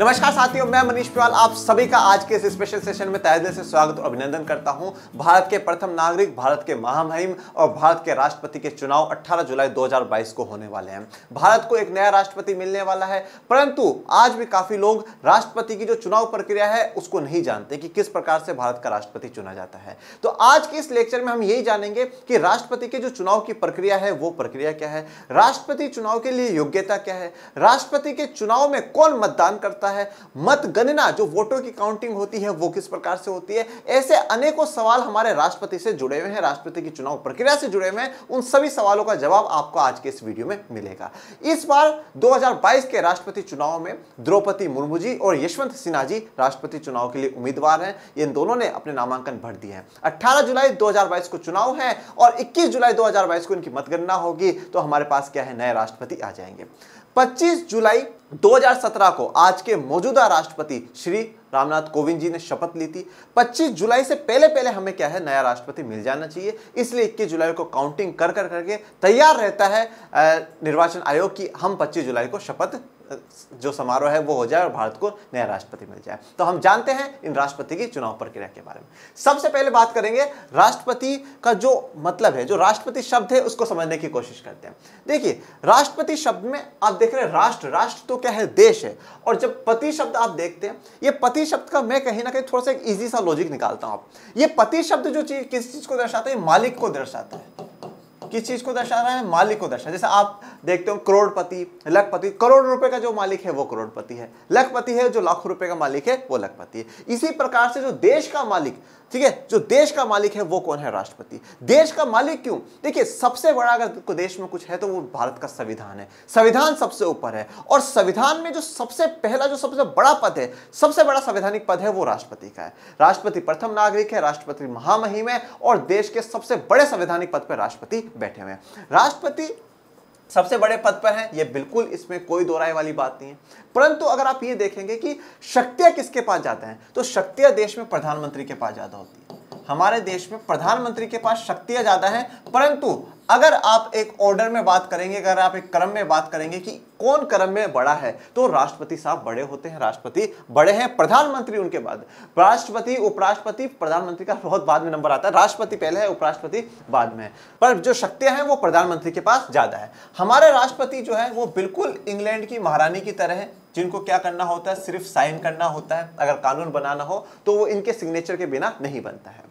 नमस्कार साथियों मैं मनीष पिवाल आप सभी का आज के इस स्पेशल सेशन में तहदिल से स्वागत और अभिनंदन करता हूं भारत के प्रथम नागरिक भारत के महामहिम और भारत के राष्ट्रपति के चुनाव 18 जुलाई 2022 को होने वाले हैं भारत को एक नया राष्ट्रपति मिलने वाला है परंतु आज भी काफी लोग राष्ट्रपति की जो चुनाव प्रक्रिया है उसको नहीं जानते कि किस प्रकार से भारत का राष्ट्रपति चुना जाता है तो आज के इस लेक्चर में हम यही जानेंगे कि राष्ट्रपति के जो चुनाव की प्रक्रिया है वो प्रक्रिया क्या है राष्ट्रपति चुनाव के लिए योग्यता क्या है राष्ट्रपति के चुनाव में कौन मतदान करता जाता है मतगणना जो वोटों की काउंटिंग होती है वो किस प्रकार से होती है ऐसे अनेकों सवाल हमारे राष्ट्रपति से जुड़े हुए हैं राष्ट्रपति की चुनाव प्रक्रिया से जुड़े हुए हैं उन सभी सवालों का जवाब आपको आज के इस वीडियो में मिलेगा इस बार दो के राष्ट्रपति चुनाव में द्रौपदी मुर्मू जी और यशवंत सिन्हा जी राष्ट्रपति चुनाव के लिए उम्मीदवार हैं इन दोनों ने अपने नामांकन भर दिए हैं अट्ठारह जुलाई दो को चुनाव है और इक्कीस जुलाई दो को इनकी मतगणना होगी तो हमारे पास क्या है नए राष्ट्रपति आ जाएंगे 25 जुलाई 2017 को आज के मौजूदा राष्ट्रपति श्री रामनाथ कोविंद जी ने शपथ ली थी 25 जुलाई से पहले पहले हमें क्या है नया राष्ट्रपति मिल जाना चाहिए इसलिए 21 जुलाई को काउंटिंग कर कर करके तैयार रहता है निर्वाचन आयोग की हम 25 जुलाई को शपथ जो समारोह है वो हो जाए और भारत को नया राष्ट्रपति मिल जाए तो हम जानते हैं इन राष्ट्रपति की चुनाव प्रक्रिया के बारे में सबसे पहले बात करेंगे राष्ट्रपति का जो मतलब है जो राष्ट्रपति शब्द है उसको समझने की कोशिश करते हैं देखिए राष्ट्रपति शब्द में आप देख रहे हैं राष्ट्र राष्ट्र तो क्या है देश है और जब पति शब्द आप देखते हैं ये पति शब्द का मैं कहीं ना कहीं थोड़ा सा एक ईजी सा लॉजिक निकालता हूं आप ये पति शब्द जो चीज किस चीज को दर्शाता है मालिक को दर्शाता है किस चीज को दर्शा रहा है मालिक को दर्शा जैसे आप देखते हो करोड़पति लखपति करोड़ रुपए का जो मालिक है वो करोड़पति है लखपति है जो लाखों रुपए का मालिक है वो लखपति है इसी प्रकार से जो देश का मालिक ठीक है जो देश का मालिक है वो कौन है राष्ट्रपति देश का मालिक क्यों देखिए सबसे बड़ा अगर देश में कुछ है तो वो भारत का संविधान है संविधान सबसे ऊपर है और संविधान में जो सबसे पहला जो सबसे बड़ा पद है सबसे बड़ा संवैधानिक पद है वो राष्ट्रपति का है राष्ट्रपति प्रथम नागरिक है राष्ट्रपति महामहिम है और देश के सबसे बड़े संवैधानिक पद पर राष्ट्रपति बैठे हुए हैं राष्ट्रपति सबसे बड़े पद पर हैं ये बिल्कुल इसमें कोई दोहराए वाली बात नहीं है परंतु अगर आप ये देखेंगे कि शक्तियाँ किसके पास जाते हैं तो शक्तियाँ देश में प्रधानमंत्री के पास ज़्यादा होती है हमारे देश में प्रधानमंत्री के पास शक्तियां ज़्यादा हैं परंतु अगर आप एक ऑर्डर में बात करेंगे अगर आप एक क्रम में बात करेंगे कि कौन क्रम में बड़ा है तो राष्ट्रपति साहब बड़े होते हैं राष्ट्रपति बड़े हैं प्रधानमंत्री उनके बाद राष्ट्रपति उपराष्ट्रपति प्रधानमंत्री का बहुत बाद में नंबर आता है राष्ट्रपति पहले है उपराष्ट्रपति बाद में पर जो शक्तियां हैं वो प्रधानमंत्री के पास ज़्यादा है हमारे राष्ट्रपति जो है वो बिल्कुल इंग्लैंड की महारानी की तरह है जिनको क्या करना होता है सिर्फ साइन करना होता है अगर कानून बनाना हो तो वो इनके सिग्नेचर के बिना नहीं बनता है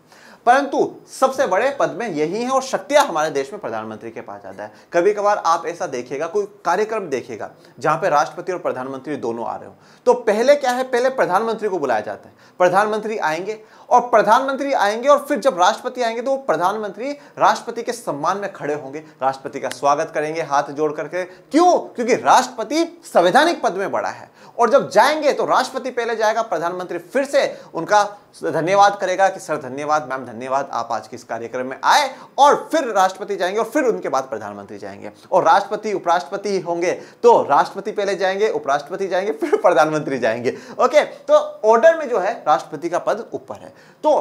परंतु सबसे बड़े पद में यही है और शक्तियां हमारे देश में प्रधानमंत्री के पास ज्यादा है कभी कभार आप ऐसा देखिएगा कोई कार्यक्रम देखिएगा जहां पर राष्ट्रपति और प्रधानमंत्री दोनों आ रहे हो तो पहले क्या है पहले प्रधानमंत्री को बुलाया जाता है प्रधानमंत्री आएंगे और प्रधानमंत्री आएंगे और फिर जब राष्ट्रपति आएंगे तो वो प्रधानमंत्री राष्ट्रपति के सम्मान में खड़े होंगे राष्ट्रपति का स्वागत करेंगे हाथ जोड़ करके क्यों क्योंकि राष्ट्रपति संवैधानिक पद में बड़ा है और जब जाएंगे तो राष्ट्रपति पहले जाएगा प्रधानमंत्री फिर से उनका धन्यवाद करेगा कि सर धन्यवाद मैम धन्यवाद आप आज के इस कार्यक्रम में आए और फिर राष्ट्रपति जाएंगे और फिर उनके बाद प्रधानमंत्री जाएंगे और राष्ट्रपति उपराष्ट्रपति होंगे तो राष्ट्रपति पहले जाएंगे उपराष्ट्रपति जाएंगे फिर प्रधानमंत्री जाएंगे ओके तो ऑर्डर में जो है राष्ट्रपति का पद ऊपर है तो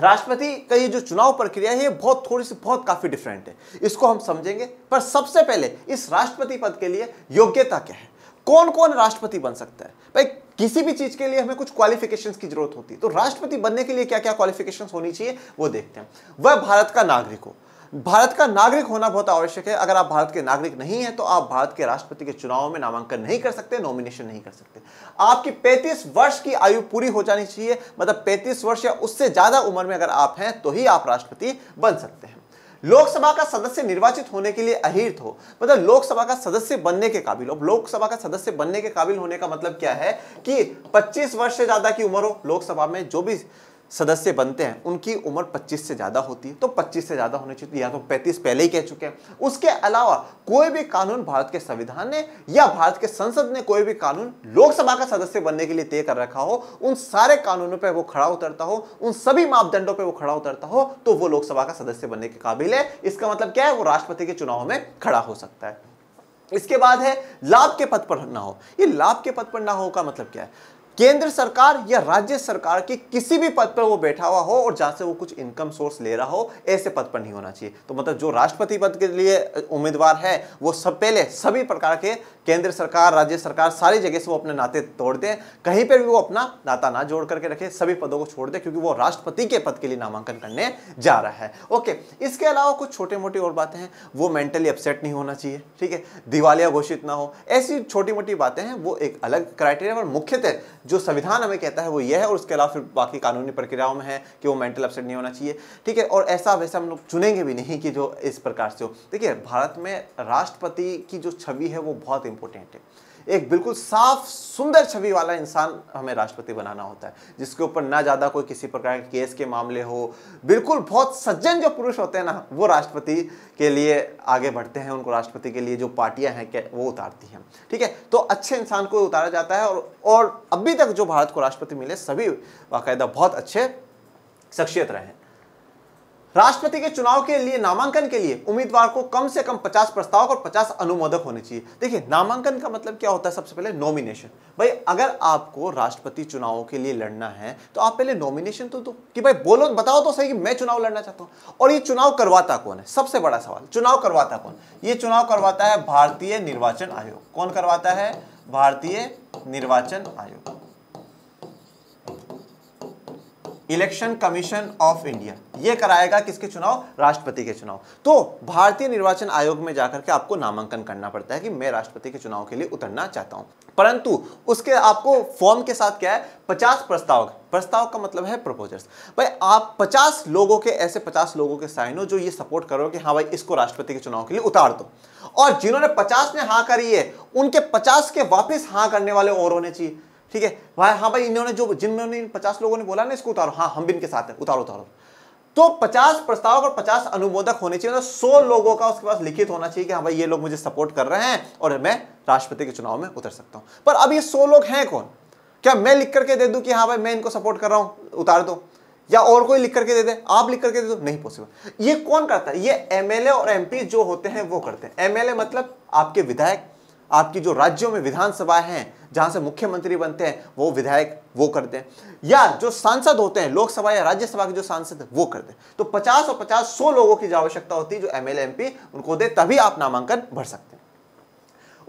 राष्ट्रपति का ये जो चुनाव प्रक्रिया है ये बहुत थोड़ी सी बहुत काफ़ी डिफरेंट है इसको हम समझेंगे पर सबसे पहले इस राष्ट्रपति पद के लिए योग्यता क्या है कौन कौन राष्ट्रपति बन सकता है भाई किसी भी चीज के लिए हमें कुछ क्वालिफिकेशंस की जरूरत होती है तो राष्ट्रपति बनने के लिए क्या क्या क्वालिफिकेशंस होनी चाहिए वो देखते हैं वह भारत का नागरिक हो भारत का नागरिक होना बहुत आवश्यक है अगर आप भारत के नागरिक नहीं है तो आप भारत के राष्ट्रपति के चुनाव में नामांकन नहीं कर सकते नॉमिनेशन नहीं कर सकते आपकी 35 वर्ष की आयु पूरी हो जानी चाहिए मतलब 35 वर्ष या उससे ज़्यादा उम्र में अगर आप हैं तो ही आप राष्ट्रपति बन सकते हैं लोकसभा का सदस्य निर्वाचित होने के लिए अहिर्त हो मतलब लोकसभा का सदस्य बनने के काबिल हो लोकसभा का सदस्य बनने के काबिल होने का मतलब क्या है कि 25 वर्ष से ज्यादा की उम्र हो लोकसभा में जो भी सदस्य बनते हैं उनकी उम्र 25 से ज़्यादा होती है तो 25 से ज़्यादा होनी चाहिए या तो 35 पहले ही कह चुके हैं उसके अलावा कोई भी कानून भारत के संविधान ने या भारत के संसद ने कोई भी कानून लोकसभा का सदस्य बनने के लिए तय कर रखा हो उन सारे कानूनों पर वो खड़ा उतरता हो उन सभी मापदंडों पर वो खड़ा उतरता हो तो वो लोकसभा का सदस्य बनने के काबिल है इसका मतलब क्या है वो राष्ट्रपति के चुनाव में खड़ा हो सकता है इसके बाद है लाभ के पद पर ना हो ये लाभ के पद पर ना हो का मतलब क्या है केंद्र सरकार या राज्य सरकार के किसी भी पद पर वो बैठा हुआ हो और जहां से वो कुछ इनकम सोर्स ले रहा हो ऐसे पद पर नहीं होना चाहिए तो मतलब जो राष्ट्रपति पद के लिए उम्मीदवार है वो सब पहले सभी प्रकार के केंद्र सरकार राज्य सरकार सारी जगह से वो अपने नाते तोड़ दें कहीं पर भी वो अपना नाता ना जोड़ करके रखे सभी पदों को छोड़ दें क्योंकि वो राष्ट्रपति के पद के लिए नामांकन करने जा रहा है ओके इसके अलावा कुछ छोटे मोटी और बातें हैं वो मेंटली अपसेट नहीं होना चाहिए ठीक है दिवालिया घोषित ना हो ऐसी छोटी मोटी बातें हैं वो एक अलग क्राइटेरिया पर मुख्यतः जो संविधान हमें कहता है वो यह है और उसके अलावा फिर बाकी कानूनी प्रक्रियाओं में है कि वो मेंटल अपसेट नहीं होना चाहिए ठीक है और ऐसा वैसा हम लोग चुनेंगे भी नहीं कि जो इस प्रकार से हो देखिए भारत में राष्ट्रपति की जो छवि है वो बहुत इंपॉर्टेंट है एक बिल्कुल साफ सुंदर छवि वाला इंसान हमें राष्ट्रपति बनाना होता है जिसके ऊपर ना ज़्यादा कोई किसी प्रकार के केस के मामले हो बिल्कुल बहुत सज्जन जो पुरुष होते हैं ना वो राष्ट्रपति के लिए आगे बढ़ते हैं उनको राष्ट्रपति के लिए जो पार्टियां हैं वो उतारती हैं ठीक है तो अच्छे इंसान को उतारा जाता है और, और अभी तक जो भारत को राष्ट्रपति मिले सभी बाकायदा बहुत अच्छे शख्सियत रहे हैं राष्ट्रपति के चुनाव के लिए नामांकन के लिए उम्मीदवार को कम से कम 50 प्रस्तावक और 50 अनुमोदक होने चाहिए देखिए नामांकन का मतलब क्या होता है सबसे पहले नॉमिनेशन भाई अगर आपको राष्ट्रपति चुनाव के लिए लड़ना है तो आप पहले नॉमिनेशन तो दो कि भाई बोलो बताओ तो सही कि मैं चुनाव लड़ना चाहता हूँ और ये चुनाव करवाता कौन है सबसे बड़ा सवाल चुनाव करवाता कौन ये चुनाव करवाता है भारतीय निर्वाचन आयोग कौन करवाता है भारतीय निर्वाचन आयोग इलेक्शन कमीशन ऑफ इंडिया ये कराएगा किसके चुनाव राष्ट्रपति के चुनाव तो भारतीय निर्वाचन आयोग में जाकर के आपको नामांकन करना पड़ता है कि मैं राष्ट्रपति के चुनाव के लिए उतरना चाहता हूं परंतु उसके आपको फॉर्म के साथ क्या है पचास प्रस्ताव प्रस्ताव का मतलब है प्रपोजर्स भाई आप पचास लोगों के ऐसे पचास लोगों के साइन हो जो ये सपोर्ट करो कि हाँ भाई इसको राष्ट्रपति के चुनाव के लिए उतार दो और जिन्होंने पचास में हाँ करी है उनके पचास के वापस हाँ करने वाले और होने चाहिए ठीक है भाई हाँ भाई इन्होंने जो जिन्होंने इन पचास लोगों ने बोला ना इसको उतारो हाँ हम भी इनके साथ है उतारो उतारो तो 50 प्रस्तावक और 50 अनुमोदक होने चाहिए मतलब सौ लोगों का उसके पास लिखित होना चाहिए कि हाँ भाई ये लोग मुझे सपोर्ट कर रहे हैं और मैं राष्ट्रपति के चुनाव में उतर सकता हूँ पर अब ये सौ लोग हैं कौन क्या मैं लिख करके दे दूँ कि हाँ भाई मैं इनको सपोर्ट कर रहा हूँ उतार दो या और कोई लिख करके दे दे आप लिख करके दे दो नहीं पॉसिबल ये कौन करता है ये एमएलए और एमपी जो होते हैं वो करते हैं एमएलए मतलब आपके विधायक आपकी जो राज्यों में विधानसभा हैं जहां से मुख्यमंत्री बनते हैं वो विधायक वो करते हैं या जो सांसद होते हैं लोकसभा या राज्यसभा के जो सांसद हैं वो करते हैं तो 50 और 50 100 लोगों की जो आवश्यकता होती है जो एम एमपी उनको दे तभी आप नामांकन भर सकते हैं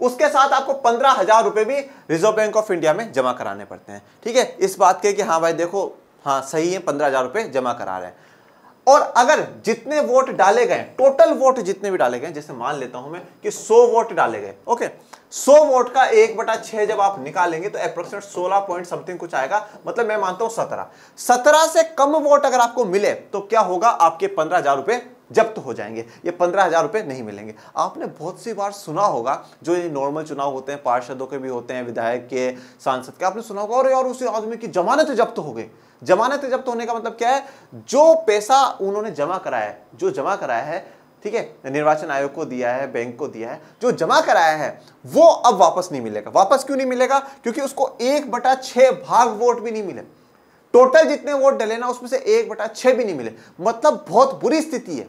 उसके साथ आपको पंद्रह हजार रुपए भी रिजर्व बैंक ऑफ इंडिया में जमा कराने पड़ते हैं ठीक है इस बात के कि हाँ भाई देखो हाँ सही है पंद्रह हजार जमा करा रहे हैं और अगर जितने वोट डाले गए टोटल वोट जितने भी डाले गए जैसे मान लेता हूं मैं कि 100 वोट डाले गए ओके 100 वोट का एक बटा छह जब आप निकालेंगे तो अप्रोक्सीमेट 16 पॉइंट समथिंग कुछ आएगा मतलब मैं मानता हूं 17 17 से कम वोट अगर आपको मिले तो क्या होगा आपके पंद्रह हजार रुपए जब्त हो जाएंगे ये पंद्रह हजार रुपये नहीं मिलेंगे आपने बहुत सी बार सुना होगा जो ये नॉर्मल चुनाव होते हैं पार्षदों के भी होते हैं विधायक के सांसद के आपने सुना होगा और यार उसी आदमी की जमानत जब्त हो गई जमानत जब्त होने का मतलब क्या है जो पैसा उन्होंने जमा कराया है जो जमा कराया है ठीक है निर्वाचन आयोग को दिया है बैंक को दिया है जो जमा कराया है वो अब वापस नहीं मिलेगा वापस क्यों नहीं मिलेगा क्योंकि उसको एक बटा छह भाग वोट भी नहीं मिले टोटल जितने वोट डले ना उसमें से एक बटा छह भी नहीं मिले मतलब बहुत बुरी स्थिति है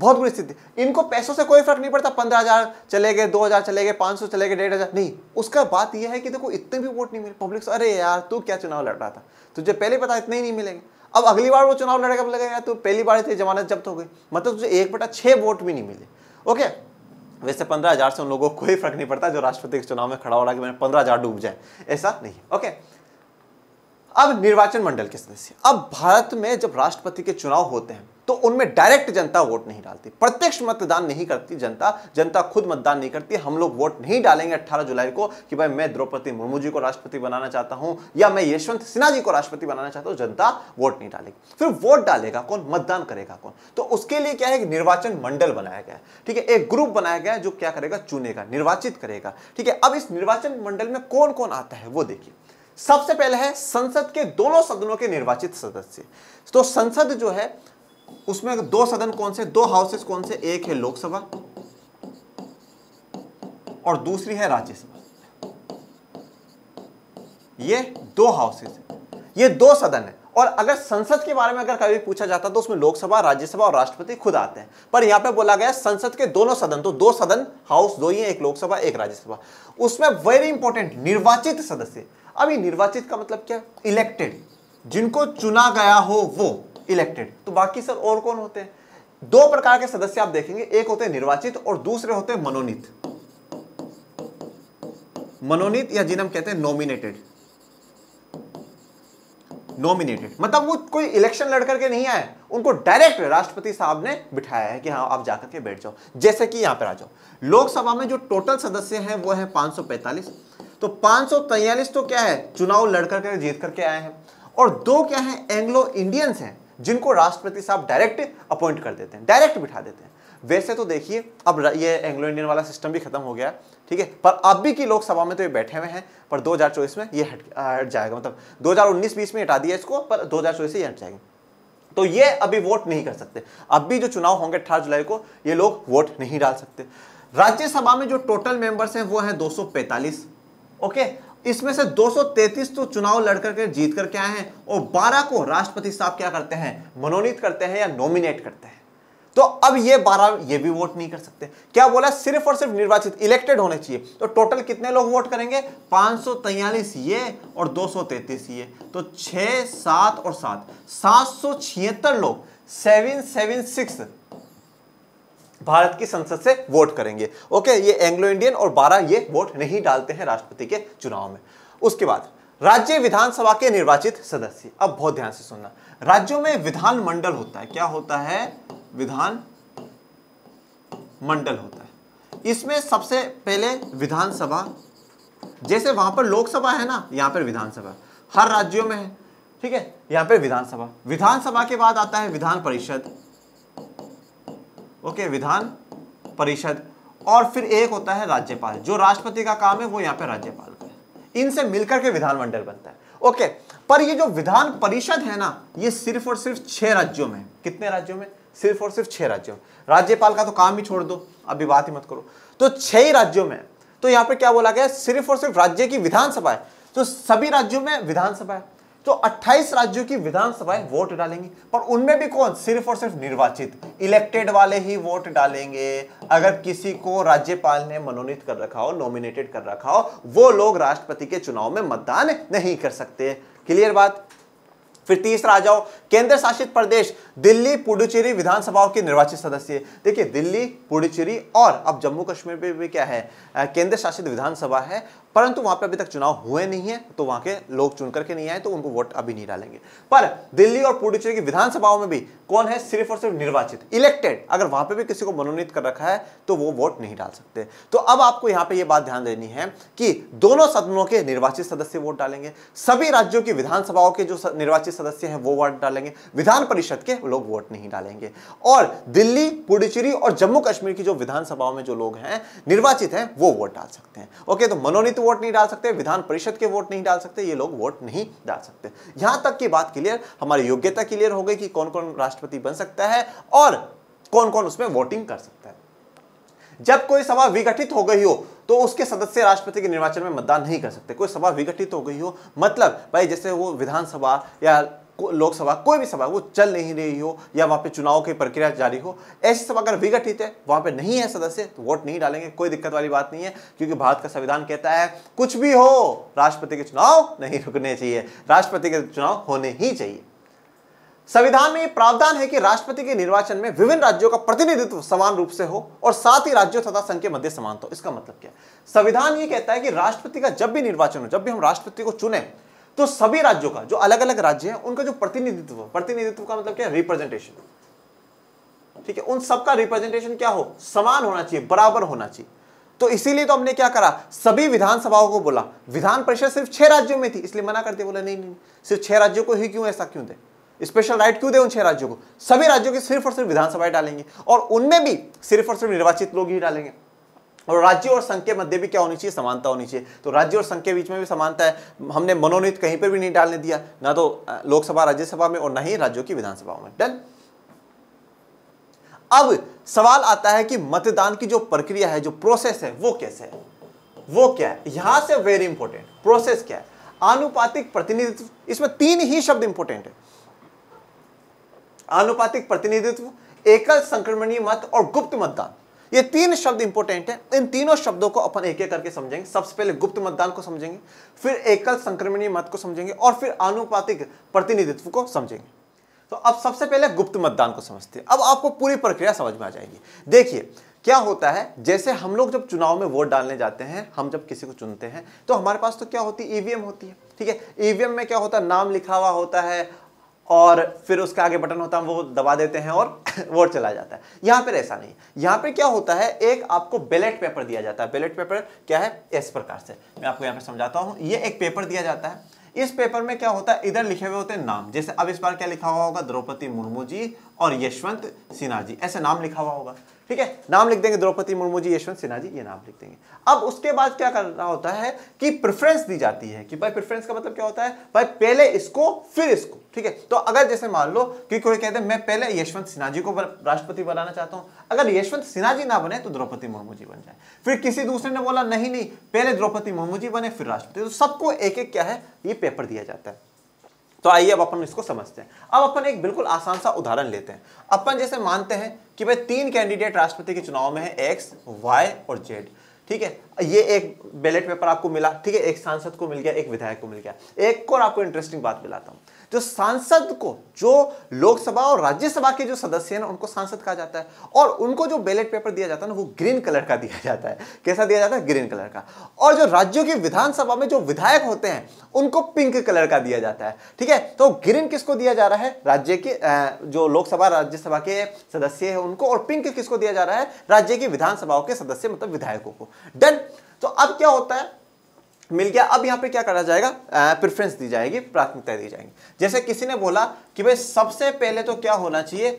बहुत बुरी स्थिति इनको पैसों से कोई फर्क नहीं पड़ता पंद्रह हज़ार चले गए दो हज़ार चले गए पांच सौ चले गए डेढ़ हज़ार नहीं उसका बात यह है कि देखो इतने भी वोट नहीं मिले पब्लिक अरे यार तू क्या चुनाव लड़ रहा था तुझे पहले पता इतने ही नहीं मिलेंगे अब अगली बार वो चुनाव लड़ेगा लगेगा तो पहली बार थे जमानत जब्त हो गई मतलब तुझे एक बटा छह वोट भी नहीं मिले ओके वैसे पंद्रह हज़ार से उन लोगों को कोई फर्क नहीं पड़ता जो राष्ट्रपति के चुनाव में खड़ा हो रहा है कि मैंने पंद्रह हज़ार डूब जाए ऐसा नहीं ओके अब निर्वाचन मंडल के सदस्य अब भारत में जब राष्ट्रपति के चुनाव होते हैं तो उनमें डायरेक्ट जनता वोट नहीं डालती प्रत्यक्ष मतदान नहीं करती जनता जनता खुद मतदान नहीं करती हम लोग वोट नहीं डालेंगे 18 जुलाई को कि भाई मैं द्रौपदी मुर्मू जी को राष्ट्रपति बनाना चाहता हूं या मैं यशवंत सिन्हा जी को राष्ट्रपति बनाना चाहता हूं जनता वोट नहीं डालेगी फिर वोट डालेगा कौन मतदान करेगा कौन तो उसके लिए क्या है निर्वाचन मंडल बनाया गया ठीक है एक ग्रुप बनाया गया जो क्या करेगा चुनेगा निर्वाचित करेगा ठीक है अब इस निर्वाचन मंडल में कौन कौन आता है वो देखिए सबसे पहले है संसद के दोनों सदनों के निर्वाचित सदस्य तो संसद जो है उसमें दो सदन कौन से दो हाउसेस कौन से एक है लोकसभा और दूसरी है राज्यसभा ये दो हाउसेस है ये दो सदन है और अगर संसद के बारे में अगर कभी पूछा जाता तो उसमें लोकसभा राज्यसभा और राष्ट्रपति खुद आते हैं पर यहां पे बोला गया संसद के दोनों सदन तो दो सदन हाउस दो ही है एक लोकसभा एक राज्यसभा उसमें वेरी इंपॉर्टेंट निर्वाचित सदस्य अभी निर्वाचित का मतलब क्या इलेक्टेड जिनको चुना गया हो वो इलेक्टेड तो बाकी सर और कौन होते हैं दो प्रकार के सदस्य आप देखेंगे एक होते हैं निर्वाचित और दूसरे होते हैं मनोनीत मनोनीत या जिन्हें हम कहते हैं नॉमिनेटेड नॉमिनेटेड मतलब वो कोई इलेक्शन लड़कर के नहीं आए उनको डायरेक्ट राष्ट्रपति साहब ने बिठाया है कि हाँ आप जाकर के बैठ जाओ जैसे कि यहां पर आ जाओ लोकसभा में जो टोटल सदस्य हैं वो है 545 तो 543 तो क्या है चुनाव लड़कर के जीत करके आए हैं और दो क्या है एंग्लो इंडियंस हैं जिनको राष्ट्रपति साहब डायरेक्ट अपॉइंट कर देते हैं डायरेक्ट बिठा देते हैं वैसे तो देखिए अब ये एंग्लो इंडियन वाला सिस्टम भी खत्म हो गया ठीक है पर अब भी की लोकसभा में तो ये बैठे हुए हैं पर 2024 में ये हट हट जाएगा मतलब 2019-20 में हटा दिया इसको पर 2024 से ये हट जाएगा तो ये अभी वोट नहीं कर सकते अब भी जो चुनाव होंगे अठारह जुलाई को ये लोग वोट नहीं डाल सकते राज्यसभा में जो टोटल मेंबर्स हैं वो हैं दो ओके इसमें से 233 तो चुनाव लड़कर के जीत करके आए हैं और 12 को राष्ट्रपति साहब क्या करते हैं मनोनीत करते हैं या नॉमिनेट करते हैं तो अब ये 12 ये भी वोट नहीं कर सकते क्या बोला सिर्फ और सिर्फ निर्वाचित इलेक्टेड होने चाहिए तो टोटल कितने लोग वोट करेंगे पांच ये और दो ये तो छ सात और सात सात लोग सेवन सेवन सिक्स भारत की संसद से वोट करेंगे ओके ये एंग्लो इंडियन और बारह ये वोट नहीं डालते हैं राष्ट्रपति के चुनाव में उसके बाद राज्य विधानसभा के निर्वाचित सदस्य अब बहुत ध्यान से सुनना राज्यों में विधान मंडल होता है क्या होता है विधान मंडल होता है इसमें सबसे पहले विधानसभा जैसे वहां पर लोकसभा है ना यहां पर विधानसभा हर राज्यों में है ठीक है यहां पर विधानसभा विधानसभा के बाद आता है विधान परिषद ओके विधान परिषद और फिर एक होता है राज्यपाल जो राष्ट्रपति का काम है वो यहाँ पे राज्यपाल का है इनसे मिलकर के विधानमंडल बनता है ओके पर ये जो विधान परिषद है ना ये सिर्फ और सिर्फ छह राज्यों में कितने राज्यों में सिर्फ और सिर्फ छह राज्यों राज्यपाल का तो काम ही छोड़ दो अभी बात ही मत करो तो छह ही राज्यों में तो यहाँ पे क्या बोला गया सिर्फ और सिर्फ राज्य की विधानसभा है तो सभी राज्यों में विधानसभा है तो 28 राज्यों की विधानसभाएं वोट डालेंगे पर उनमें भी कौन सिर्फ और सिर्फ निर्वाचित इलेक्टेड वाले ही वोट डालेंगे अगर किसी को राज्यपाल ने मनोनीत कर रखा हो नॉमिनेटेड कर रखा हो वो लोग राष्ट्रपति के चुनाव में मतदान नहीं कर सकते क्लियर बात फिर तीसरा आ जाओ केंद्र शासित प्रदेश दिल्ली पुडुचेरी विधानसभाओं के निर्वाचित सदस्य देखिए दिल्ली पुडुचेरी और अब जम्मू कश्मीर में भी क्या है केंद्र शासित विधानसभा है परंतु वहां पे अभी तक चुनाव हुए नहीं है तो वहां के लोग चुन करके नहीं आए तो उनको वोट अभी नहीं डालेंगे पर दिल्ली और पुडुचेरी की विधानसभाओं में भी कौन है सिर्फ और सिर्फ निर्वाचित इलेक्टेड अगर वहां पे भी किसी को मनोनीत कर रखा है तो वो वोट नहीं डाल सकते तो अब आपको यहां पे ये बात ध्यान देनी है कि दोनों सदनों के निर्वाचित सदस्य वोट डालेंगे सभी राज्यों की विधानसभाओं के जो निर्वाचित सदस्य है वो वोट डालेंगे विधान परिषद के लोग वोट नहीं डालेंगे और दिल्ली पुडुचेरी और जम्मू कश्मीर की जो विधानसभाओं में जो लोग हैं निर्वाचित हैं वो वोट डाल सकते हैं ओके तो मनोनीत वोट नहीं डाल सकते विधान परिषद के वोट नहीं डाल सकते ये लोग वोट नहीं डाल सकते यहां तक की बात क्लियर हमारी योग्यता क्लियर हो गई कि कौन कौन राष्ट्रपति बन सकता है और कौन कौन उसमें वोटिंग कर सकता है जब कोई सभा विघटित हो गई हो तो उसके सदस्य राष्ट्रपति के निर्वाचन में मतदान नहीं कर सकते कोई सभा विघटित हो गई हो मतलब भाई जैसे वो विधानसभा या लोकसभा कोई भी सभा वो चल नहीं रही हो या वहाँ पे चुनाव की प्रक्रिया जारी हो ऐसी सभा अगर विघटित है वहाँ पे नहीं है सदस्य तो वोट नहीं डालेंगे कोई दिक्कत वाली बात नहीं है क्योंकि भारत का संविधान कहता है कुछ भी हो राष्ट्रपति के चुनाव नहीं रुकने चाहिए राष्ट्रपति के चुनाव होने ही चाहिए संविधान में ये प्रावधान है कि राष्ट्रपति के निर्वाचन में विभिन्न राज्यों का प्रतिनिधित्व समान रूप से हो और साथ ही राज्यों तथा संघ के मध्य समान हो तो, इसका मतलब क्या है संविधान ये कहता है कि राष्ट्रपति का जब भी निर्वाचन हो जब भी हम राष्ट्रपति को चुने तो सभी राज्यों का जो अलग अलग राज्य हैं उनका जो प्रतिनिधित्व प्रतिनिधित्व का मतलब क्या है रिप्रेजेंटेशन ठीक है उन सबका रिप्रेजेंटेशन क्या हो समान होना चाहिए बराबर होना चाहिए तो इसीलिए तो हमने क्या करा सभी विधानसभाओं को बोला विधान परिषद सिर्फ छह राज्यों में थी इसलिए मना करते बोला नहीं नहीं सिर्फ छह राज्यों को ही क्यों ऐसा क्यों दे स्पेशल राइट क्यों दे उन छह राज्यों को सभी राज्यों की सिर्फ और सिर्फ विधानसभाएं डालेंगे और उनमें भी सिर्फ और सिर्फ निर्वाचित लोग ही डालेंगे और राज्य और संघ के मध्य भी क्या होनी चाहिए समानता होनी चाहिए तो राज्य और संघ के बीच में भी समानता है हमने मनोनीत कहीं पर भी नहीं डालने दिया ना तो लोकसभा राज्यसभा में और ना ही राज्यों की विधानसभाओं में डन अब सवाल आता है कि मतदान की जो प्रक्रिया है जो प्रोसेस है वो कैसे है वो क्या है यहां से वेरी इंपॉर्टेंट प्रोसेस क्या है आनुपातिक प्रतिनिधित्व इसमें तीन ही शब्द इंपॉर्टेंट है आनुपातिक प्रतिनिधित्व एकल संक्रमणीय मत और गुप्त मतदान ये तीन शब्द इंपोर्टेंट हैं इन तीनों शब्दों को अपन एक एक करके समझेंगे सबसे पहले गुप्त मतदान को समझेंगे फिर एकल संक्रमणीय मत को समझेंगे और फिर आनुपातिक प्रतिनिधित्व को समझेंगे तो अब सबसे पहले गुप्त मतदान को समझते हैं अब आपको पूरी प्रक्रिया समझ में आ जाएगी देखिए क्या होता है जैसे हम लोग जब चुनाव में वोट डालने जाते हैं हम जब किसी को चुनते हैं तो हमारे पास तो क्या होती है ईवीएम e होती है ठीक है ईवीएम e में क्या होता है नाम लिखा हुआ होता है और फिर उसका आगे बटन होता है वो दबा देते हैं और वोट चला जाता है यहाँ पर ऐसा नहीं यहाँ पर क्या होता है एक आपको बैलेट पेपर दिया जाता है बैलेट पेपर क्या है इस प्रकार से मैं आपको यहाँ पर समझाता हूँ ये एक पेपर दिया जाता है इस पेपर में क्या होता है इधर लिखे हुए होते हैं नाम जैसे अब इस बार क्या लिखा हुआ होगा द्रौपदी मुर्मू जी और यशवंत सिन्हा जी ऐसे नाम लिखा हुआ होगा ठीक है नाम लिख देंगे द्रौपदी मुर्मू जी यशवंत सिन्हा जी ये नाम लिख देंगे अब उसके बाद क्या करना होता है कि प्रेफरेंस दी जाती है कि भाई प्रेफरेंस का मतलब क्या होता है भाई पहले इसको फिर इसको ठीक है तो अगर जैसे मान लो कि कोई कहते हैं मैं पहले यशवंत सिन्हा जी को राष्ट्रपति बनाना चाहता हूं अगर यशवंत सिन्हा जी ना बने तो द्रौपदी मुर्मू जी बन जाए फिर किसी दूसरे ने बोला नहीं नहीं पहले द्रौपदी मुर्मू जी बने फिर राष्ट्रपति तो सबको एक एक क्या है ये पेपर दिया जाता है तो आइए अब अपन इसको समझते हैं अब अपन एक बिल्कुल आसान सा उदाहरण लेते हैं अपन जैसे मानते हैं कि भाई तीन कैंडिडेट राष्ट्रपति के चुनाव में है एक्स वाई और जेड ठीक है ये एक बैलेट पेपर आपको मिला ठीक है एक सांसद को मिल गया एक विधायक को मिल गया एक और आपको इंटरेस्टिंग बात मिलाता हूँ जो सांसद को जो लोकसभा और राज्यसभा के जो सदस्य हैं उनको सांसद कहा जाता है और उनको जो बैलेट पेपर दिया जाता है ना वो ग्रीन कलर का दिया जाता है कैसा दिया जाता है ग्रीन कलर का और जो राज्यों की विधानसभा में जो विधायक होते हैं उनको पिंक कलर का दिया जाता है ठीक है तो ग्रीन किसको दिया जा रहा है राज्य के जो लोकसभा राज्यसभा के सदस्य है उनको और पिंक किसको दिया जा रहा है राज्य की विधानसभाओं के सदस्य मतलब विधायकों को डन तो अब क्या होता है मिल गया अब यहाँ पे क्या करा जाएगा प्रेफरेंस दी जाएगी प्राथमिकता दी जाएगी जैसे किसी ने बोला कि भाई सबसे पहले तो क्या होना चाहिए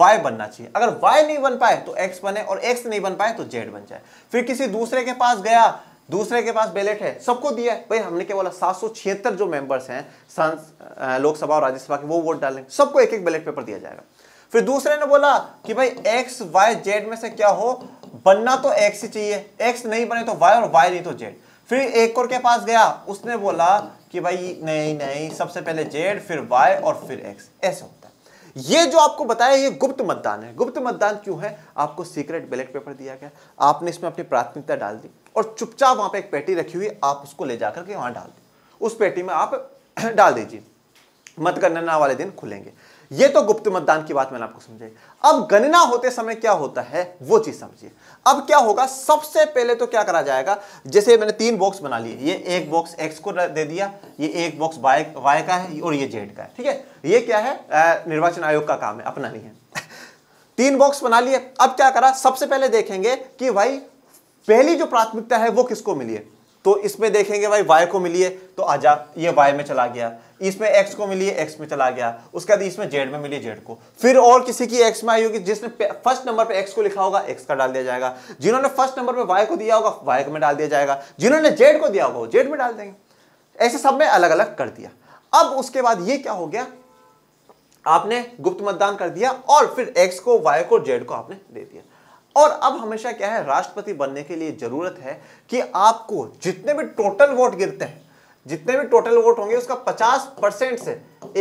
y बनना चाहिए अगर y नहीं बन पाए तो x बने और x नहीं बन पाए तो z बन जाए फिर किसी दूसरे के पास गया दूसरे के पास बैलेट है सबको दिया है भाई हमने क्या बोला सात जो मेंबर्स हैं लोकसभा और राज्यसभा के वो वोट डालेंगे सबको एक एक बैलेट पेपर दिया जाएगा फिर दूसरे ने बोला कि भाई एक्स वाई जेड में से क्या हो बनना तो एक्स ही चाहिए एक्स नहीं बने तो वाई और वाई नहीं तो जेड फिर एक और के पास गया उसने बोला कि भाई नहीं नहीं सबसे पहले जेड फिर वाई और फिर एक्स ऐसा होता है ये जो आपको बताया ये गुप्त मतदान है गुप्त मतदान क्यों है आपको सीक्रेट बैलेट पेपर दिया गया आपने इसमें अपनी प्राथमिकता डाल दी और चुपचाप वहां पे एक पेटी रखी हुई आप उसको ले जाकर के वहां डाल दी उस पेटी में आप डाल दीजिए मतगणना वाले दिन खुलेंगे ये तो गुप्त मतदान की बात मैंने आपको समझाई अब गणना होते समय क्या होता है वो चीज समझिए अब क्या होगा सबसे पहले तो क्या करा जाएगा जैसे मैंने तीन बॉक्स बना लिए ये एक बॉक्स एक्स को दे दिया ये एक बॉक्स वाई वाई का है और ये जेड का है ठीक है ये क्या है निर्वाचन आयोग का काम है अपना नहीं है तीन बॉक्स बना लिए अब क्या करा सबसे पहले देखेंगे कि भाई पहली जो प्राथमिकता है वो किसको मिली है तो इसमें देखेंगे भाई वाई को मिली है तो आजा ये वाई में चला गया इसमें एक्स को मिली एक्स में चला गया उसके बाद इसमें जेड में मिली जेड को फिर और किसी की एक्स में आई होगी जिसने फर्स्ट नंबर पे एक्स को लिखा होगा एक्स का डाल दिया जाएगा जिन्होंने फर्स्ट नंबर पे वाई को दिया होगा वाई में डाल दिया जाएगा जिन्होंने जेड को दिया होगा वो जेड में डाल देंगे ऐसे सब में अलग अलग कर दिया अब उसके बाद ये क्या हो गया आपने गुप्त मतदान कर दिया और फिर एक्स को वाई को जेड को आपने दे दिया और अब हमेशा क्या है राष्ट्रपति बनने के लिए जरूरत है कि आपको जितने भी टोटल वोट गिरते हैं जितने भी टोटल वोट होंगे उसका 50 परसेंट से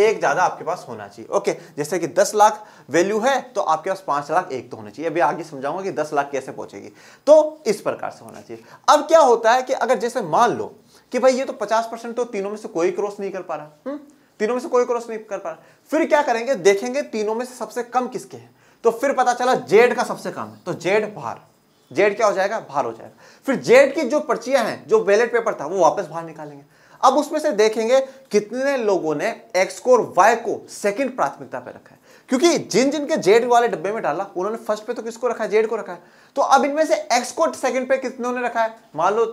एक ज़्यादा आपके पास होना चाहिए ओके जैसे कि 10 लाख वैल्यू है तो आपके पास 5 लाख एक तो होना चाहिए अभी आगे समझाऊंगा कि 10 लाख कैसे पहुंचेगी तो इस प्रकार से होना चाहिए अब क्या होता है कि अगर जैसे मान लो कि भाई ये तो 50 परसेंट तो तीनों में से कोई क्रॉस नहीं कर पा रहा हम्म, तीनों में से कोई क्रॉस नहीं कर पा रहा फिर क्या करेंगे देखेंगे तीनों में से सबसे कम किसके हैं तो फिर पता चला जेड का सबसे कम है तो जेड बाहर जेड क्या हो जाएगा बाहर हो जाएगा फिर जेड की जो पर्चियां हैं जो बैलेट पेपर था वो वापस बाहर निकालेंगे अब उसमें से देखेंगे कितने लोगों ने एक्स को और वाई को सेकंड प्राथमिकता पे रखा है क्योंकि जिन जिन के जेड वाले डब्बे में डाला उन्होंने फर्स्ट पे तो किसको रखा है जेड को रखा है तो अब इनमें से एक्स को सेकंड पे कितनों ने रखा है मान लो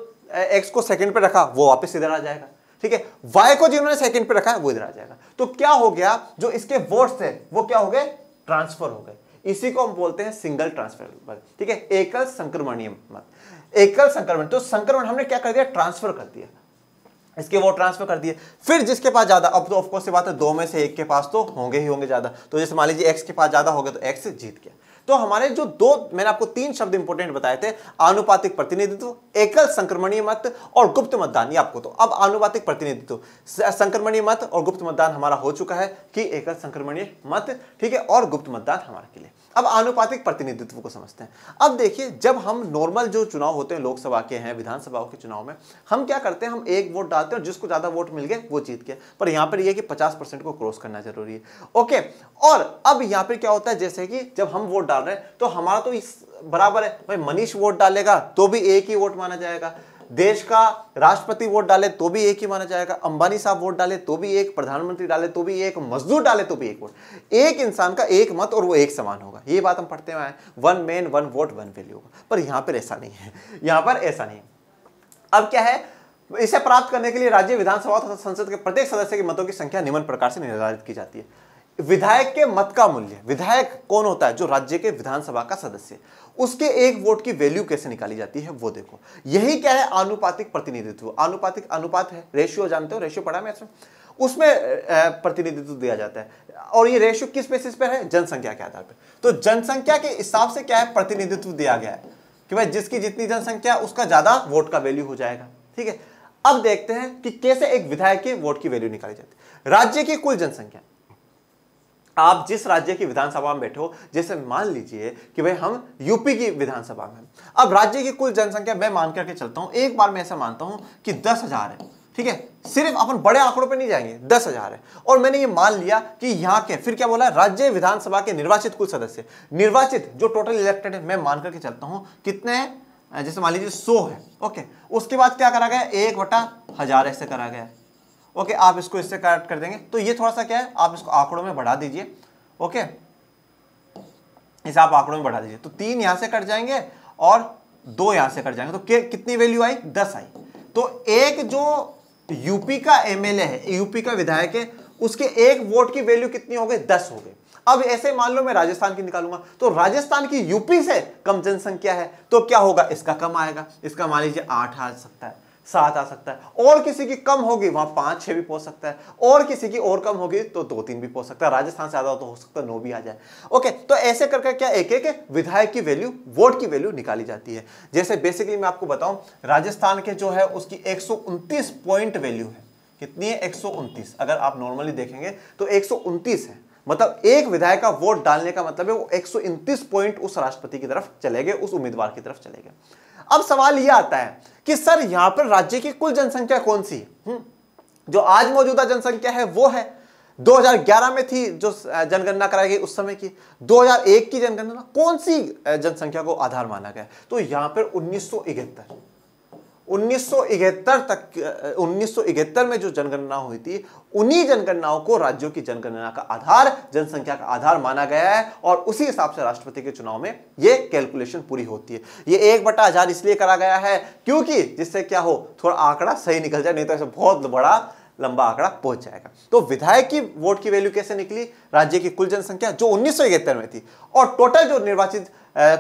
एक्स को सेकंड पे रखा वो वापस इधर आ जाएगा ठीक है वाई को जिन्होंने सेकंड पे रखा है वो इधर आ जाएगा तो क्या हो गया जो इसके वोट्स थे वो क्या हो गए ट्रांसफर हो गए इसी को हम बोलते हैं सिंगल ट्रांसफर ठीक है एकल संक्रमणीय मत एकल संक्रमण तो संक्रमण हमने क्या कर दिया ट्रांसफर कर दिया इसके वो ट्रांसफर कर दिए फिर जिसके पास ज्यादा अब तो ऑफकोर्स से बात है दो में से एक के पास तो होंगे ही होंगे ज्यादा तो जैसे मान लीजिए एक्स के पास ज्यादा हो गया तो एक्स जीत गया तो हमारे जो दो मैंने आपको तीन शब्द इंपोर्टेंट बताए थे आनुपातिक प्रतिनिधित्व एकल संक्रमणीय मत और गुप्त मतदान ये आपको तो अब आनुपातिक प्रतिनिधित्व संक्रमणीय मत और गुप्त मतदान हमारा हो चुका है कि एकल संक्रमणीय मत ठीक है और गुप्त मतदान हमारे लिए अब आनुपातिक प्रतिनिधित्व को समझते हैं अब देखिए जब हम नॉर्मल जो चुनाव होते हैं लोकसभा के हैं विधानसभा के चुनाव में हम क्या करते हैं हम एक वोट डालते हैं और जिसको ज़्यादा वोट मिल गए वो जीत गए पर यहां पर यह कि पचास परसेंट को क्रॉस करना जरूरी है ओके और अब यहां पर क्या होता है जैसे कि जब हम वोट डाल रहे हैं तो हमारा तो इस बराबर है भाई मनीष वोट डालेगा तो भी एक ही वोट माना जाएगा देश का राष्ट्रपति वोट डाले तो भी एक ही माना जाएगा अंबानी साहब वोट डाले तो भी एक प्रधानमंत्री डाले तो भी एक मजदूर डाले तो भी एक वोट एक इंसान का एक मत और वो एक समान होगा ये बात हम पढ़ते हुए one man one vote one value होगा पर यहां पर ऐसा नहीं है यहां पर ऐसा नहीं अब क्या है इसे प्राप्त करने के लिए राज्य विधानसभा तथा संसद के प्रत्येक सदस्य के मतों की संख्या निम्न प्रकार से निर्धारित की जाती है विधायक के मत का मूल्य विधायक कौन होता है जो राज्य के विधानसभा का सदस्य उसके एक वोट की वैल्यू कैसे निकाली जाती है वो देखो यही क्या है आनुपातिक प्रतिनिधित्व आनुपातिक अनुपात है रेशियो जानते हो रेशियो पढ़ा मैं इसमें उसमें प्रतिनिधित्व दिया जाता है और ये रेशियो किस बेसिस पर है जनसंख्या के आधार पर तो जनसंख्या के हिसाब से क्या है प्रतिनिधित्व दिया गया है कि भाई जिसकी जितनी जनसंख्या उसका ज्यादा वोट का वैल्यू हो जाएगा ठीक है अब देखते हैं कि कैसे एक विधायक के वोट की वैल्यू निकाली जाती है राज्य की कुल जनसंख्या आप जिस राज्य की विधानसभा में बैठे हो जैसे मान लीजिए कि भाई हम यूपी की विधानसभा में अब राज्य की कुल जनसंख्या मैं मान करके चलता हूं एक बार मैं ऐसा मानता हूं कि दस हजार है ठीक है सिर्फ अपन बड़े आंकड़ों पे नहीं जाएंगे दस हजार है और मैंने ये मान लिया कि यहाँ के फिर क्या बोला राज्य विधानसभा के निर्वाचित कुल सदस्य निर्वाचित जो टोटल इलेक्टेड है मैं मान करके चलता हूं कितने जैसे मान लीजिए सो है ओके उसके बाद क्या करा गया एक वटा हजार ऐसे करा गया ओके आप इसको इससे करेक्ट कर देंगे तो ये थोड़ा सा क्या है आप इसको आंकड़ों में बढ़ा दीजिए ओके इसे आप आंकड़ों में बढ़ा दीजिए तो तीन यहां से कट जाएंगे और दो यहां से कट जाएंगे तो कितनी वैल्यू आई दस आई तो एक जो यूपी का एमएलए है यूपी का विधायक है उसके एक वोट की वैल्यू कितनी हो गई दस हो गई अब ऐसे मान लो मैं राजस्थान की निकालूंगा तो राजस्थान की यूपी से कम जनसंख्या है तो क्या होगा इसका कम आएगा इसका मान लीजिए आठ आ सकता है सात आ सकता है और किसी की कम होगी वहां पांच छह भी पहुंच सकता है और किसी की और कम होगी तो दो तीन भी पहुंच सकता है राजस्थान से ज्यादा तो हो सकता है नौ भी आ जाए ओके तो ऐसे करके क्या एक एक विधायक की वैल्यू वोट की वैल्यू निकाली जाती है जैसे बेसिकली मैं आपको बताऊं राजस्थान के जो है उसकी एक पॉइंट वैल्यू है कितनी है एक अगर आप नॉर्मली देखेंगे तो एक है मतलब एक विधायक का वोट डालने का मतलब है वो एक पॉइंट उस राष्ट्रपति की तरफ चले गए उस उम्मीदवार की तरफ चले गए अब सवाल यह आता है कि सर यहां पर राज्य की कुल जनसंख्या कौन सी हम्म, जो आज मौजूदा जनसंख्या है वो है 2011 में थी जो जनगणना कराई गई उस समय की 2001 की जनगणना कौन सी जनसंख्या को आधार माना गया तो यहां पर उन्नीस 1971 तक 1971 में जो जनगणना हुई थी उन्हीं जनगणनाओं को राज्यों की जनगणना का आधार जनसंख्या का आधार माना गया है और उसी हिसाब से राष्ट्रपति के चुनाव में यह कैलकुलेशन पूरी होती है यह एक बटा हजार इसलिए करा गया है क्योंकि जिससे क्या हो थोड़ा आंकड़ा सही निकल जाए नहीं तो बहुत बड़ा लंबा आंकड़ा पहुंच जाएगा तो विधायक की वोट की वैल्यू कैसे निकली राज्य की कुल जनसंख्या जो उन्नीस में थी और टोटल जो निर्वाचित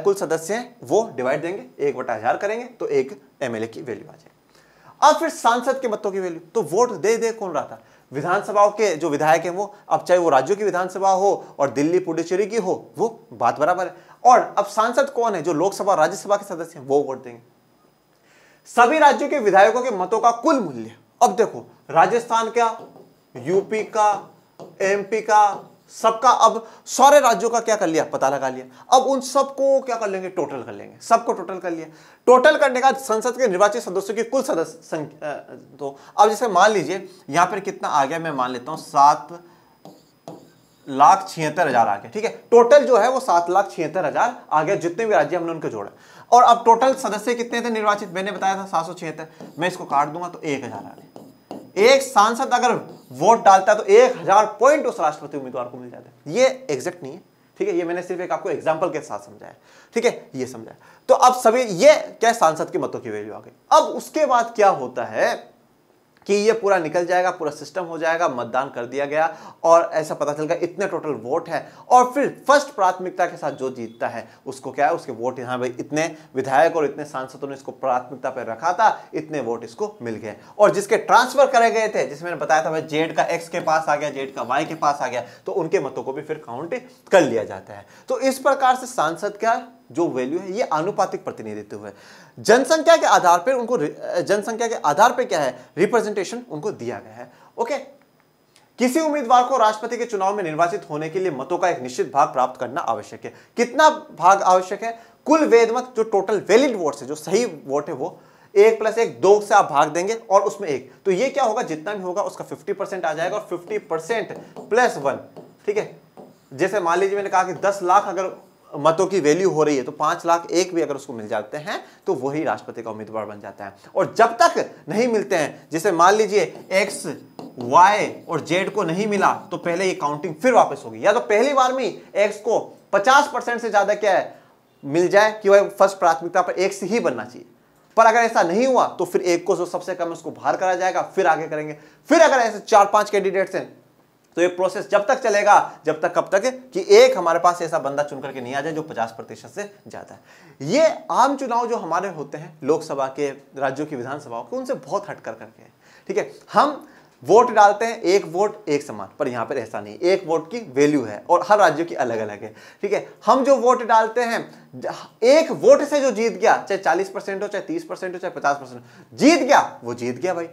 कुल सदस्य हैं वो डिवाइड देंगे एक बटा हजार करेंगे तो एक एमएलए की वैल्यू आ जाएगी अब फिर सांसद के मतों की वैल्यू तो वोट दे दे कौन रहा था विधानसभाओं के जो विधायक हैं वो अब चाहे वो राज्यों की विधानसभा हो और दिल्ली पुडुचेरी की हो वो बात बराबर है और अब सांसद कौन है जो लोकसभा राज्यसभा के सदस्य हैं वो वोट देंगे सभी राज्यों के विधायकों के मतों का कुल मूल्य अब देखो राजस्थान का यूपी का एमपी का सबका अब सारे राज्यों का क्या कर लिया पता लगा लिया अब उन सबको क्या कर लेंगे टोटल कर लेंगे सबको टोटल कर लिया टोटल करने का संसद के निर्वाचित सदस्यों की कुल सदस्य संख्या तो अब जैसे मान लीजिए यहां पर कितना आ गया मैं मान लेता हूं सात लाख छिहत्तर हजार आ गया ठीक है टोटल जो है वो सात लाख छिहत्तर हजार आ गया जितने भी राज्य हमने उनको जोड़ा और अब टोटल सदस्य कितने थे निर्वाचित मैंने बताया था सात सौ छिहत्तर मैं इसको काट दूंगा तो एक हजार आ गया एक सांसद अगर वोट डालता है तो एक हजार पॉइंट उस राष्ट्रपति उम्मीदवार को मिल जाता है ये एग्जैक्ट नहीं है ठीक है ये मैंने सिर्फ एक आपको एग्जाम्पल के साथ समझाया ठीक है ये समझाया तो अब सभी ये क्या सांसद के मतों की वैल्यू आ गई अब उसके बाद क्या होता है कि ये पूरा निकल जाएगा पूरा सिस्टम हो जाएगा मतदान कर दिया गया और ऐसा पता चल गया इतने टोटल वोट है और फिर फर्स्ट प्राथमिकता के साथ जो जीतता है उसको क्या है उसके वोट यहाँ भाई इतने विधायक और इतने सांसदों ने इसको प्राथमिकता पर रखा था इतने वोट इसको मिल गए और जिसके ट्रांसफर करे गए थे जिसमें मैंने बताया था भाई जेड का एक्स के पास आ गया जेड का वाई के पास आ गया तो उनके मतों को भी फिर काउंट कर लिया जाता है तो इस प्रकार से सांसद क्या जो वैल्यू है ये आनुपातिक प्रतिनिधित्व है जनसंख्या के आधार पर उनको जनसंख्या के आधार पर क्या है रिप्रेजेंटेशन उनको दिया गया है ओके किसी उम्मीदवार को राष्ट्रपति के चुनाव में निर्वाचित होने के लिए मतों का एक निश्चित भाग प्राप्त करना आवश्यक है कितना भाग आवश्यक है कुल वेद मत जो टोटल वैलिड वोट है जो सही वोट है वो एक प्लस एक दो से आप भाग देंगे और उसमें एक तो ये क्या होगा जितना भी होगा उसका 50 परसेंट आ जाएगा और 50 परसेंट प्लस वन ठीक है जैसे मान लीजिए मैंने कहा कि 10 लाख अगर मतों की वैल्यू हो रही है तो पांच लाख एक भी अगर उसको मिल जाते हैं तो वही राष्ट्रपति का उम्मीदवार बन जाता है और जब तक नहीं मिलते हैं जैसे मान लीजिए एक्स वाई और जेड को नहीं मिला तो पहले ये काउंटिंग फिर वापस होगी या तो पहली बार में एक्स को पचास परसेंट से ज्यादा क्या है मिल जाए कि वह फर्स्ट प्राथमिकता पर एक्स ही बनना चाहिए पर अगर ऐसा नहीं हुआ तो फिर एक को जो सबसे कम उसको बाहर करा जाएगा फिर आगे करेंगे फिर अगर ऐसे चार पांच कैंडिडेट्स हैं तो ये प्रोसेस जब तक चलेगा जब तक कब तक कि एक हमारे पास ऐसा बंदा चुन करके नहीं आ जाए जो 50 प्रतिशत से ज़्यादा है ये आम चुनाव जो हमारे होते हैं लोकसभा के राज्यों की विधानसभाओं के उनसे बहुत हट कर करके ठीक है हम वोट डालते हैं एक वोट एक समान पर यहाँ पर ऐसा नहीं एक वोट की वैल्यू है और हर राज्य की अलग अलग है ठीक है हम जो वोट डालते हैं एक वोट से जो जीत गया चाहे चालीस परसेंट हो चाहे तीस परसेंट हो चाहे पचास परसेंट जीत गया वो जीत गया भाई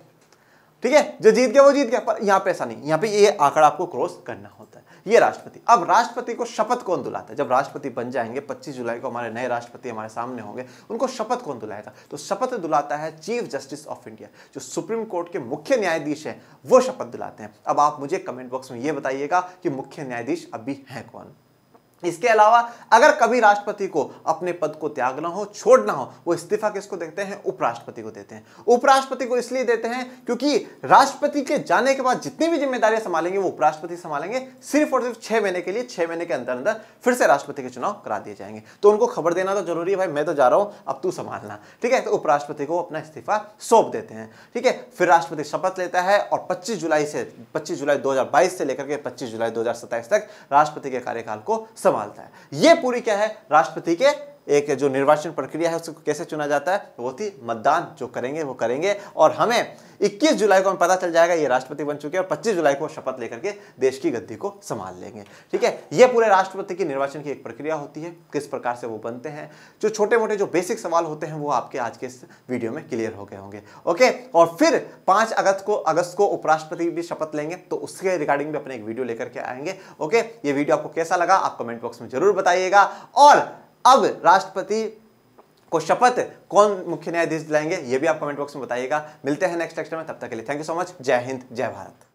ठीक है जो जीत गया वो जीत गया पर यहां पे ऐसा नहीं यहां पे ये आंकड़ा आपको क्रॉस करना होता है ये राष्ट्रपति अब राष्ट्रपति को शपथ कौन दुलाता है जब राष्ट्रपति बन जाएंगे 25 जुलाई को हमारे नए राष्ट्रपति हमारे सामने होंगे उनको शपथ कौन दुलाएगा तो शपथ दुलाता है चीफ जस्टिस ऑफ इंडिया जो सुप्रीम कोर्ट के मुख्य न्यायाधीश है वो शपथ दुलाते हैं अब आप मुझे कमेंट बॉक्स में यह बताइएगा कि मुख्य न्यायाधीश अभी है कौन इसके अलावा अगर कभी राष्ट्रपति को अपने पद को त्यागना हो छोड़ना हो वो इस्तीफा किसको देते हैं उपराष्ट्रपति को देते हैं उपराष्ट्रपति को इसलिए देते हैं क्योंकि राष्ट्रपति के जाने के बाद जितनी भी जिम्मेदारियां संभालेंगे वो उपराष्ट्रपति संभालेंगे सिर्फ और सिर्फ छह महीने के लिए छह महीने के अंदर अंदर फिर से राष्ट्रपति के चुनाव करा दिए जाएंगे तो उनको खबर देना तो जरूरी है भाई मैं तो जा रहा हूं अब तू संभालना ठीक है तो उपराष्ट्रपति को अपना इस्तीफा सौंप देते हैं ठीक है फिर राष्ट्रपति शपथ लेता है और पच्चीस जुलाई से पच्चीस जुलाई दो से लेकर के पच्चीस जुलाई दो तक राष्ट्रपति के कार्यकाल को संभालता है यह पूरी क्या है राष्ट्रपति के एक जो निर्वाचन प्रक्रिया है उसको कैसे चुना जाता है वो थी मतदान जो करेंगे वो करेंगे और हमें 21 जुलाई को हमें पता चल जाएगा ये राष्ट्रपति बन चुके हैं और 25 जुलाई को शपथ लेकर के देश की गद्दी को संभाल लेंगे ठीक है ये पूरे राष्ट्रपति की निर्वाचन की एक प्रक्रिया होती है किस प्रकार से वो बनते हैं जो छोटे मोटे जो बेसिक सवाल होते हैं वो आपके आज के इस वीडियो में क्लियर हो गए होंगे ओके और फिर पाँच अगस्त को अगस्त को उपराष्ट्रपति भी शपथ लेंगे तो उसके रिगार्डिंग भी अपने एक वीडियो लेकर के आएंगे ओके ये वीडियो आपको कैसा लगा आप कमेंट बॉक्स में जरूर बताइएगा और अब राष्ट्रपति को शपथ कौन मुख्य न्यायाधीश दिलाएंगे ये भी आप कमेंट बॉक्स में बताइएगा मिलते हैं नेक्स्ट लेक्चर में तब तक के लिए थैंक यू सो मच जय हिंद जय भारत